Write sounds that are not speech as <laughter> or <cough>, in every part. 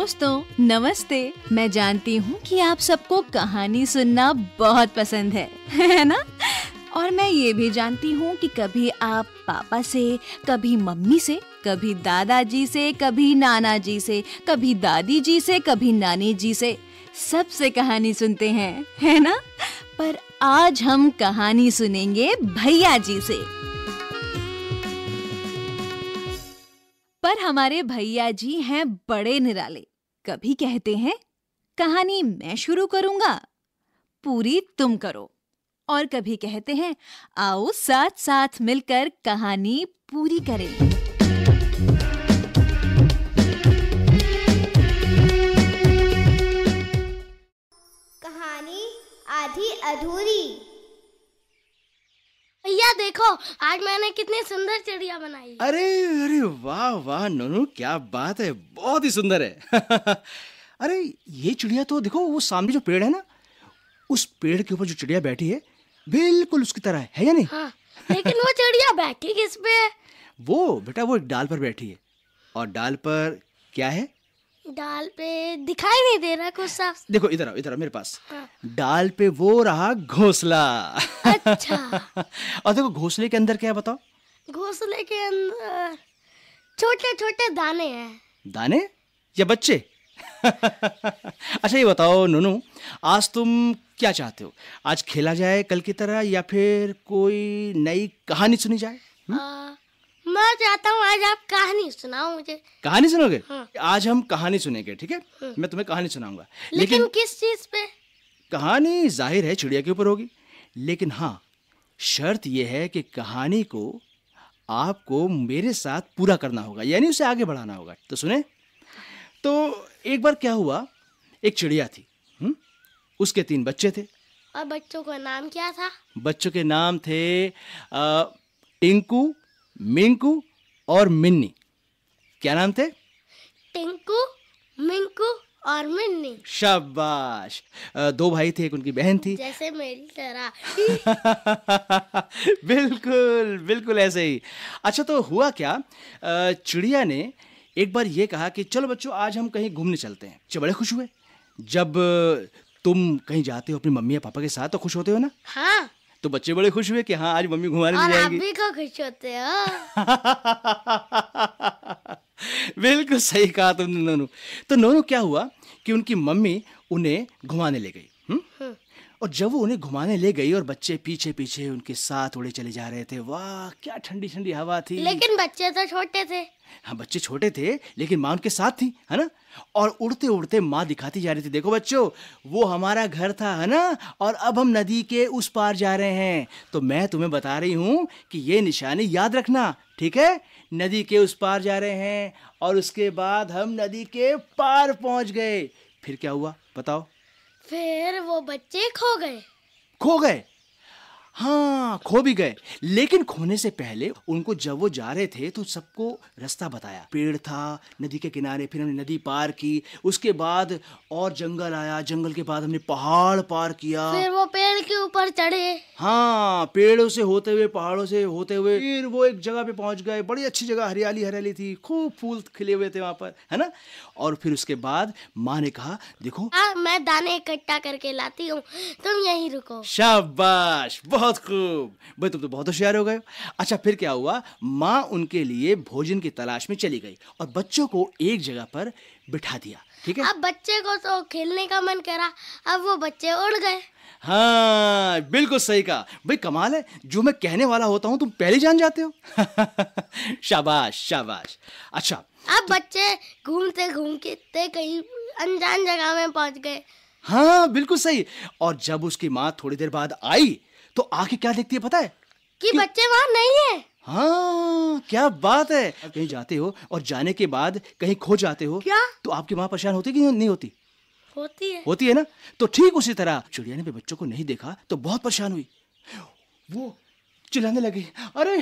दोस्तों नमस्ते मैं जानती हूँ कि आप सबको कहानी सुनना बहुत पसंद है <laughs> है ना और मैं ये भी जानती हूँ कि कभी आप पापा से कभी मम्मी से कभी दादाजी से कभी नाना जी से कभी दादी जी से कभी नानी जी से सबसे कहानी सुनते हैं <laughs> है ना पर आज हम कहानी सुनेंगे भैया जी से पर हमारे भैया जी हैं बड़े निराले कभी कहते हैं कहानी मैं शुरू करूंगा पूरी तुम करो और कभी कहते हैं आओ साथ साथ मिलकर कहानी पूरी करें आज मैंने कितनी सुंदर चिड़िया बनाई अरे अरे वाह वाह नोनू क्या बात है बहुत ही सुंदर है <laughs> अरे ये चिड़िया तो देखो वो सामने जो पेड़ है ना उस पेड़ के ऊपर जो चिड़िया बैठी है बिल्कुल उसकी तरह है या नहीं हाँ, लेकिन वो चिड़िया <laughs> बैठी किस पे वो बेटा वो एक डाल पर बैठी है और डाल पर क्या है डाल पे दिखाई नहीं दे रहा कुछ साफ देखो इधर आओ इधर आओ मेरे पास हाँ। डाल पे वो रहा घोसला अच्छा <laughs> और देखो घोसले के अंदर क्या बताओ घोसले के अंदर छोटे छोटे दाने हैं दाने या बच्चे <laughs> अच्छा ये बताओ नुनू आज तुम क्या चाहते हो आज खेला जाए कल की तरह या फिर कोई नई कहानी सुनी जाए आ, हम्म। मैं चाहता हूँ आज आप कहानी सुनाओ मुझे कहानी सुनोगे हाँ। आज हम कहानी सुनेंगे ठीक है हाँ। मैं तुम्हें कहानी सुनाऊंगा लेकिन, लेकिन किस चीज पे कहानी जाहिर है चिड़िया के ऊपर होगी लेकिन हाँ शर्त यह है कि कहानी को आपको मेरे साथ पूरा करना होगा यानी उसे आगे बढ़ाना होगा तो सुने तो एक बार क्या हुआ एक चिड़िया थी हुँ? हम्म? उसके तीन बच्चे थे और बच्चों का नाम क्या था बच्चों के नाम थे टिंकू मिंकू और मिन्नी क्या नाम थे टिंकू मिंकू और मिन्नी शाबाश दो भाई थे एक उनकी बहन थी जैसे मेरी तरह <laughs> बिल्कुल बिल्कुल ऐसे ही अच्छा तो हुआ क्या चिड़िया ने एक बार ये कहा कि चलो बच्चों आज हम कहीं घूमने चलते हैं बच्चे बड़े खुश हुए जब तुम कहीं जाते हो अपनी मम्मी या पापा के साथ तो खुश होते हो ना हाँ तो बच्चे बड़े खुश हुए कि हाँ आज मम्मी घुमाने ले आप भी को खुश होते हो <laughs> बिल्कुल सही कहा तुमने नोनू तो नोनू क्या हुआ कि उनकी मम्मी उन्हें घुमाने ले गई और जब वो उन्हें घुमाने ले गई और बच्चे पीछे पीछे उनके साथ उड़े चले जा रहे थे वाह क्या ठंडी ठंडी हवा थी लेकिन बच्चे तो छोटे थे हाँ बच्चे छोटे थे लेकिन माँ उनके साथ थी है ना और उड़ते उड़ते माँ दिखाती जा रही थी देखो बच्चों वो हमारा घर था है ना और अब हम नदी के उस पार जा रहे हैं तो मैं तुम्हें बता रही हूँ कि ये निशानी याद रखना ठीक है नदी के उस पार जा रहे हैं और उसके बाद हम नदी के पार पहुँच गए फिर क्या हुआ बताओ फिर वो बच्चे खो गए खो गए हाँ खो भी गए लेकिन खोने से पहले उनको जब वो जा रहे थे तो सबको रास्ता बताया पेड़ था नदी के किनारे फिर हमने नदी पार की उसके बाद और जंगल आया जंगल के बाद हमने पहाड़ पार किया फिर वो पेड़ के ऊपर चढ़े हाँ पेड़ों से होते हुए पहाड़ों से होते हुए फिर वो एक जगह पे पहुंच गए बड़ी अच्छी जगह हरियाली हरियाली थी खूब फूल खिले हुए थे वहाँ पर है ना और फिर उसके बाद माँ ने कहा देखो आ, हाँ, मैं दाने इकट्ठा करके लाती हूँ तुम यही रुको शाबाश बहुत बहुत खूब भाई तुम तो बहुत होशियार हो गए अच्छा फिर क्या हुआ माँ उनके लिए भोजन की तलाश में चली गई और बच्चों को एक जगह पर बिठा दिया ठीक है अब बच्चे को तो खेलने का मन करा अब वो बच्चे उड़ गए हाँ बिल्कुल सही कहा भाई कमाल है जो मैं कहने वाला होता हूँ तुम पहले जान जाते हो <laughs> शाबाश शाबाश अच्छा अब तो... बच्चे घूमते घूमते कहीं अनजान जगह में पहुंच गए हाँ बिल्कुल सही और जब उसकी माँ थोड़ी देर बाद आई तो आके क्या देखती है पता है कि, कि बच्चे वहाँ नहीं है हाँ क्या बात है कहीं जाते हो और जाने के बाद कहीं खो जाते हो क्या तो आपकी माँ परेशान होती कि नहीं होती होती है होती है ना तो ठीक उसी तरह चिड़िया ने भी बच्चों को नहीं देखा तो बहुत परेशान हुई वो चिल्लाने लगी अरे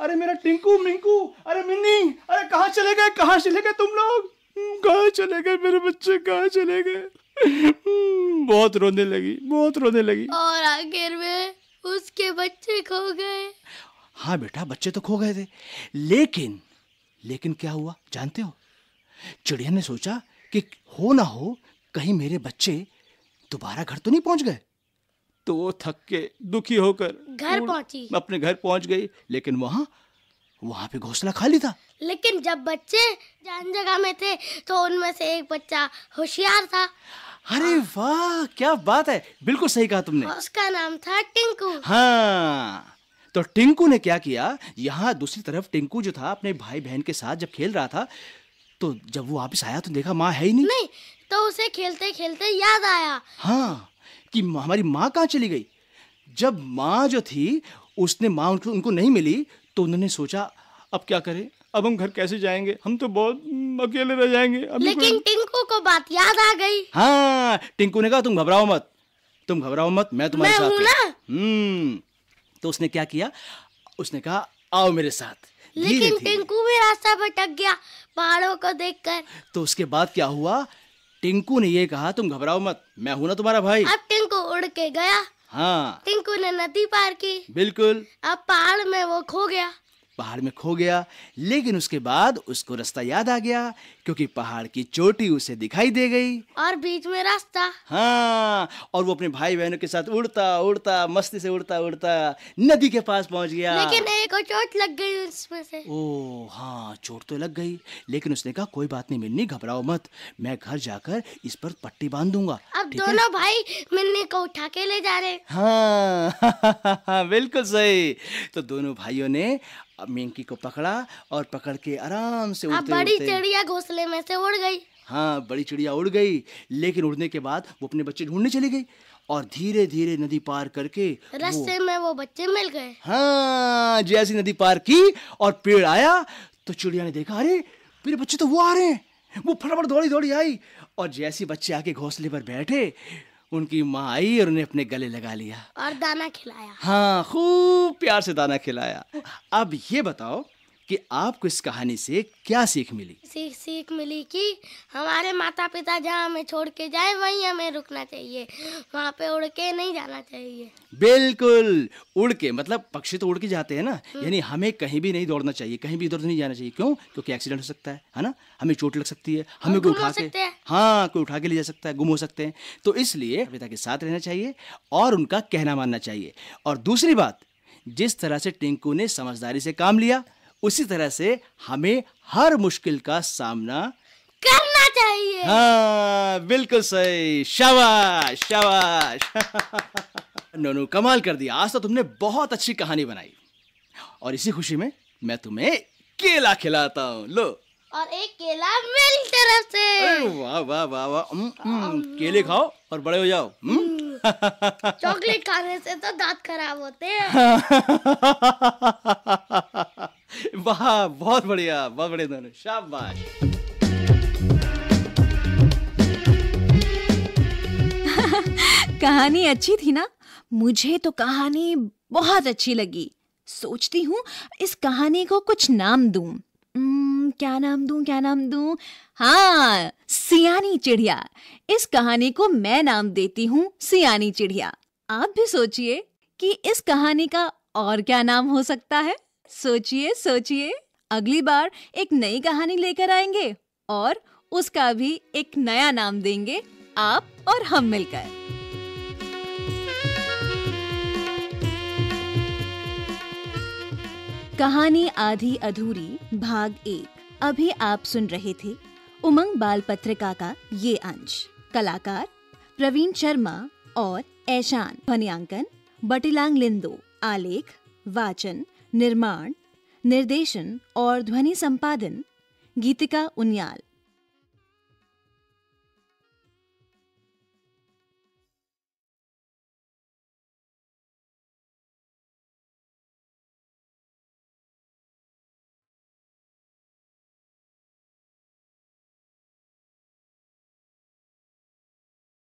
अरे मेरा टिंकू मिंकू अरे मिन्नी अरे कहाँ चले गए कहाँ चले गए तुम लोग हम्म, कहाँ चले गए मेरे बच्चे कहाँ चले गए हम्म, बहुत रोने लगी बहुत रोने लगी और आखिर में उसके बच्चे खो गए हाँ बेटा बच्चे तो खो गए थे लेकिन लेकिन क्या हुआ जानते हो चिड़िया ने सोचा कि हो ना हो कहीं मेरे बच्चे दोबारा घर तो नहीं पहुंच गए तो वो थक के दुखी होकर घर पहुंची अपने घर पहुंच गई लेकिन वहां वहां पे घोसला खाली था लेकिन जब बच्चे जान जगह में थे तो उनमें से एक बच्चा होशियार था अरे हाँ। वाह क्या बात है बिल्कुल सही कहा तुमने उसका नाम था टिंकू हाँ तो टिंकू ने क्या किया यहाँ दूसरी तरफ टिंकू जो था अपने भाई बहन के साथ जब खेल रहा था तो जब वो वापिस आया तो देखा माँ है ही नहीं नहीं तो उसे खेलते खेलते याद आया हाँ कि हमारी माँ कहाँ चली गई जब माँ जो थी उसने माँ उनको उनको नहीं मिली तो उन्होंने सोचा अब क्या करें अब हम घर कैसे जाएंगे हम तो बहुत हम्म, अकेले रह जाएंगे लेकिन टिंकू को बात याद आ गई हाँ टिंकू ने कहा तुम घबराओ मत तुम घबराओ मत मैं तुम्हारे मैं साथ हूँ हम्म, तो उसने क्या किया उसने कहा आओ मेरे साथ लेकिन टिंकू भी रास्ता भटक गया पहाड़ों को देखकर तो उसके बाद क्या हुआ टिंकू ने ये कहा तुम घबराओ मत मैं हूँ ना तुम्हारा भाई अब टिंकू उड़ के गया हाँ टिंकू ने नदी पार की बिल्कुल अब पहाड़ में वो खो गया पहाड़ में खो गया लेकिन उसके बाद उसको रास्ता याद आ गया क्योंकि पहाड़ की चोटी उसे दिखाई दे गई और बीच में रास्ता हाँ और वो अपने भाई बहनों के साथ उड़ता उड़ता मस्ती से उड़ता उड़ता नदी के पास पहुंच गया लेकिन एक और चोट लग गई उसमें से ओ हाँ चोट तो लग गई लेकिन उसने कहा कोई बात नहीं मिलनी घबराओ मत मैं घर जाकर इस पर पट्टी बांध दूंगा अब दोनों भाई मिलने को उठा के ले जा रहे हाँ <laughs> बिल्कुल सही तो दोनों भाइयों ने अब मिंकी को पकड़ा और पकड़ के आराम से उड़ते बड़ी चिड़िया घोंसले में से उड़ गई हाँ बड़ी चिड़िया उड़ गई लेकिन उड़ने के बाद वो अपने बच्चे ढूंढने चली गई और धीरे धीरे नदी पार करके रास्ते में वो बच्चे मिल गए हाँ जैसी नदी पार की और पेड़ आया तो चिड़िया ने देखा अरे मेरे बच्चे तो वो आ रहे हैं वो फटाफट दौड़ी दौड़ी आई और जैसे बच्चे आके घोंसले पर बैठे उनकी माँ आई और उन्हें अपने गले लगा लिया और दाना खिलाया हाँ खूब प्यार से दाना खिलाया अब ये बताओ कि आपको इस कहानी से क्या सीख मिली सीख सीख मिली कि हमारे माता पिता जहाँ हमें छोड़ के जाए वही हमें रुकना चाहिए वहाँ पे उड़ के नहीं जाना चाहिए बिल्कुल उड़ के मतलब पक्षी तो उड़ के जाते हैं ना यानी हमें कहीं भी नहीं दौड़ना चाहिए कहीं भी इधर नहीं जाना चाहिए क्यों क्योंकि एक्सीडेंट हो सकता है है ना हमें चोट लग सकती है हमें कोई उठा के हाँ कोई उठा के ले जा सकता है गुम हो सकते हैं तो इसलिए पिता के साथ रहना चाहिए और उनका कहना मानना चाहिए और दूसरी बात जिस तरह से टिंकू ने समझदारी से काम लिया उसी तरह से हमें हर मुश्किल का सामना करना चाहिए हाँ बिल्कुल सही शाबाश शाबाश <laughs> नोनू कमाल कर दिया आज तो तुमने बहुत अच्छी कहानी बनाई और इसी खुशी में मैं तुम्हें केला खिलाता हूँ लो और एक केला मेरी तरफ से वाह वाह वाह वाह केले खाओ और बड़े हो जाओ चॉकलेट खाने से तो दांत खराब होते हैं <laughs> वाह बहुत बढ़िया बहुत बढ़िया दोनों शाबाश कहानी अच्छी थी ना मुझे तो कहानी बहुत अच्छी लगी सोचती हूँ इस कहानी को कुछ नाम दू क्या नाम दू क्या नाम दू हाँ सियानी चिड़िया इस कहानी को मैं नाम देती हूँ सियानी चिड़िया आप भी सोचिए कि इस कहानी का और क्या नाम हो सकता है सोचिए सोचिए अगली बार एक नई कहानी लेकर आएंगे और उसका भी एक नया नाम देंगे आप और हम मिलकर कहानी आधी अधूरी भाग एक अभी आप सुन रहे थे उमंग बाल पत्रिका का ये अंश कलाकार प्रवीण शर्मा और ऐशान ध्वनियांकन बटिलांग लिंदो आलेख वाचन निर्माण निर्देशन और ध्वनि संपादन गीतिका उनियाल